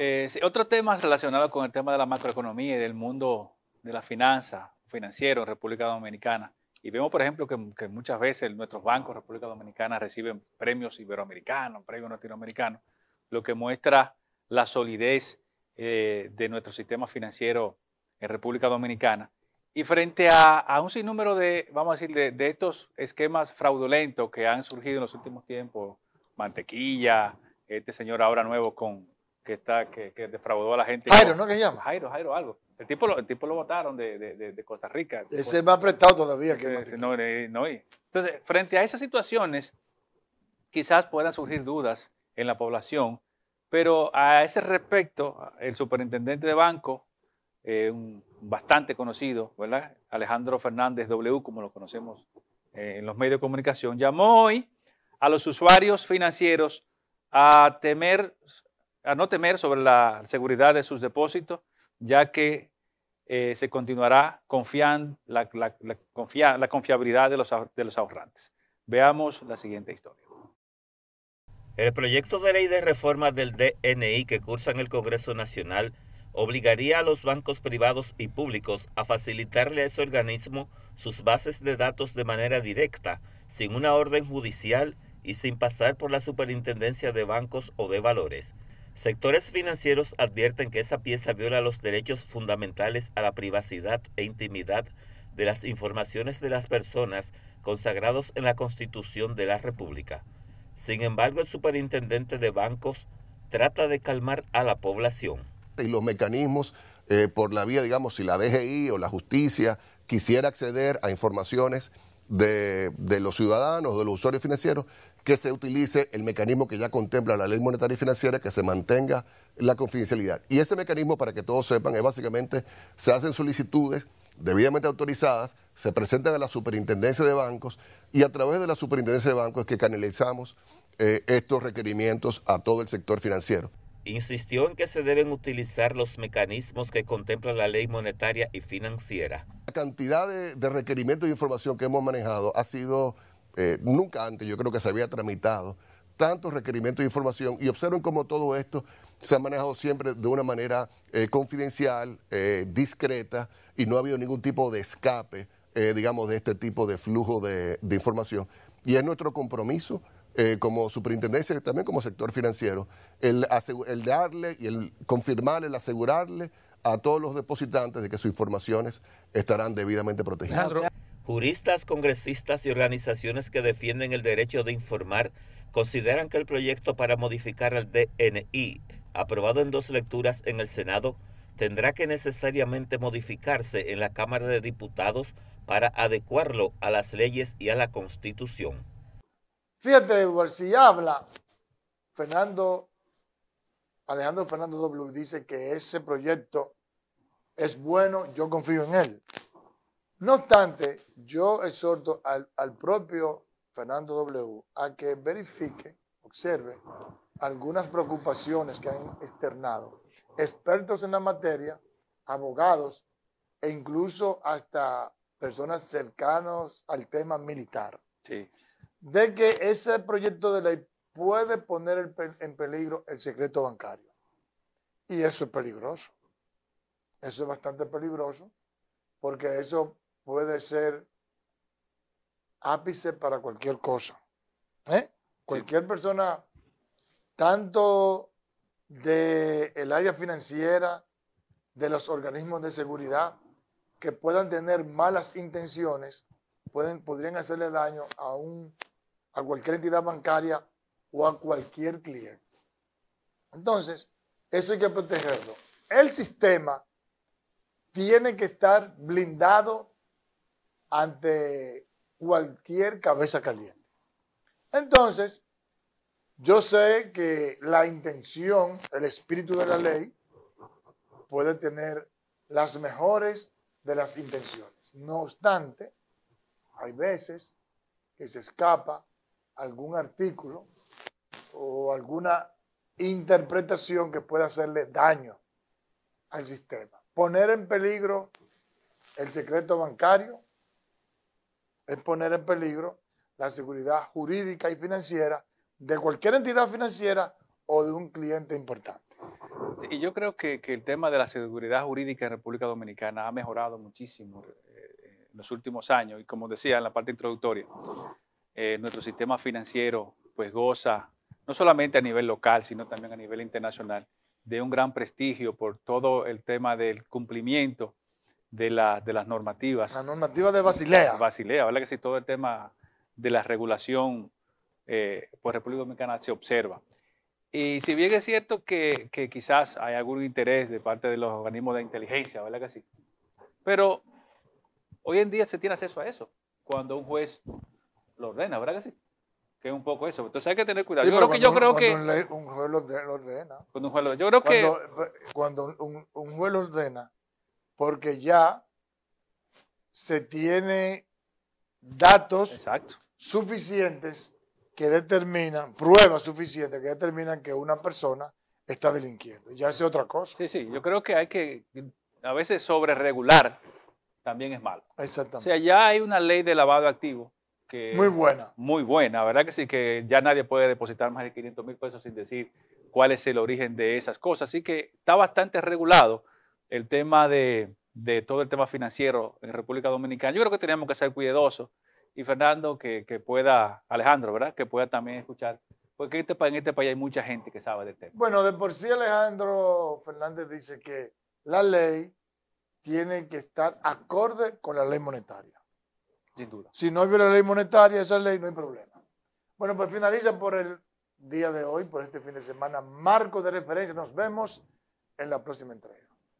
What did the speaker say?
Eh, otro tema relacionado con el tema de la macroeconomía y del mundo de la finanza, financiero en República Dominicana. Y vemos, por ejemplo, que, muchas veces nuestros bancos en República Dominicana reciben premios iberoamericanos, premios latinoamericanos, lo que muestra la solidez eh, de nuestro sistema financiero en República Dominicana. Y frente a, un sinnúmero de, vamos a decir, de, estos esquemas fraudulentos que han surgido en los últimos tiempos, mantequilla, este señor ahora nuevo con, que, está, que, que, defraudó a la gente. Jairo, ¿no? ¿Qué llama? Jairo, Jairo, algo. El tipo lo, el tipo lo votaron de, Costa Rica. Ese más prestado todavía que no, eh, Entonces, frente a esas situaciones, quizás puedan surgir dudas en la población, pero a ese respecto, el superintendente de banco, eh, bastante conocido, ¿verdad? Alejandro Fernández W, como lo conocemos eh, en los medios de comunicación, llamó hoy a los usuarios financieros a temer a no temer sobre la seguridad de sus depósitos, ya que eh, se continuará confiando la, confiabilidad de los, de los ahorrantes. Veamos la siguiente historia. El proyecto de ley de reforma del DNI que cursa en el Congreso Nacional obligaría a los bancos privados y públicos a facilitarle a ese organismo sus bases de datos de manera directa, sin una orden judicial y sin pasar por la Superintendencia de Bancos o de Valores. Sectores financieros advierten que esa pieza viola los derechos fundamentales a la privacidad e intimidad de las informaciones de las personas consagrados en la Constitución de la República. Sin embargo, el superintendente de bancos trata de calmar a la población. Y los mecanismos eh, por la vía, digamos, si la DGI o la justicia quisiera acceder a informaciones de, los ciudadanos, de los usuarios financieros, que se utilice el mecanismo que ya contempla la ley monetaria y financiera, que se mantenga la confidencialidad. Y ese mecanismo, para que todos sepan, es básicamente se hacen solicitudes debidamente autorizadas, se presentan a la superintendencia de bancos y a través de la superintendencia de bancos es que canalizamos eh, estos requerimientos a todo el sector financiero insistió en que se deben utilizar los mecanismos que contempla la ley monetaria y financiera. La cantidad de, requerimientos de información que hemos manejado ha sido, eh, nunca antes yo creo que se había tramitado tantos requerimientos de información y observen cómo todo esto se ha manejado siempre de una manera eh, confidencial, eh, discreta y no ha habido ningún tipo de escape, digamos, de este tipo de flujo de, de información. Y es nuestro compromiso eh, como superintendencia y también como sector financiero, el, el darle y el confirmarle, el asegurarle a todos los depositantes de que sus informaciones estarán debidamente protegidas. Juristas, congresistas y organizaciones que defienden el derecho de informar consideran que el proyecto para modificar el DNI, aprobado en dos lecturas en el Senado, tendrá que necesariamente modificarse en la Cámara de Diputados para adecuarlo a las leyes y a la Constitución. Fíjate, Edward, si habla Fernando, Alejandro Fernando W. dice que ese proyecto es bueno, yo confío en él. No obstante, yo exhorto al, propio Fernando W. a que verifique, observe algunas preocupaciones que han externado expertos en la materia, abogados e incluso hasta personas cercanas al tema militar. Sí de que ese proyecto de ley puede poner en peligro el secreto bancario. Y eso es peligroso. Eso es bastante peligroso porque eso puede ser ápice para cualquier cosa. ¿eh? Cualquier persona, tanto del el área financiera, de los organismos de seguridad, que puedan tener malas intenciones, pueden, podrían hacerle daño a un a cualquier entidad bancaria o a cualquier cliente. Entonces, eso hay que protegerlo. El sistema tiene que estar blindado ante cualquier cabeza caliente. Entonces, yo sé que la intención, el espíritu de la ley, puede tener las mejores de las intenciones. No obstante, hay veces que se escapa algún artículo o alguna interpretación que pueda hacerle daño al sistema. Poner en peligro el secreto bancario es poner en peligro la seguridad jurídica y financiera de cualquier entidad financiera o de un cliente importante. y yo creo que, el tema de la seguridad jurídica en República Dominicana ha mejorado muchísimo eh, en los últimos años y como decía en la parte introductoria, eh, nuestro sistema financiero pues goza, no solamente a nivel local, sino también a nivel internacional, de un gran prestigio por todo el tema del cumplimiento de, de las normativas. La normativa de Basilea. Basilea, ¿verdad que sí? Todo el tema de la regulación eh, por República Dominicana se observa. Y si bien es cierto que, que, quizás hay algún interés de parte de los organismos de inteligencia, ¿verdad que sí? Pero hoy en día se tiene acceso a eso. Cuando un juez lo ordena, ¿verdad que sí? Que es un poco eso. Entonces hay que tener cuidado. yo creo que yo creo que. Un, juez lo ordena. Cuando un juez lo ordena. Yo creo que. Cuando eh, un, juez lo ordena, porque ya se tiene datos suficientes que determinan, pruebas suficientes que determinan que una persona está delinquiendo. Ya es otra cosa. Sí, sí, yo creo que hay que, a veces sobre regular también es malo. Exactamente. O sea, ya hay una ley de lavado activo muy buena. Muy buena, ¿verdad que sí? Que ya nadie puede depositar más de 500 mil pesos sin decir cuál es el origen de esas cosas. Así que está bastante regulado el tema de, todo el tema financiero en República Dominicana. Yo creo que tenemos que ser cuidadosos y Fernando que, pueda, Alejandro, ¿verdad? Que pueda también escuchar porque en este, en este país hay mucha gente que sabe del tema. Bueno, de por sí Alejandro Fernández dice que la ley tiene que estar acorde con la ley monetaria. Sin duda. Si no viola la ley monetaria, esa ley, no hay problema. Bueno, pues finaliza por el día de hoy, por este fin de semana, marco de referencia. Nos vemos en la próxima entrega.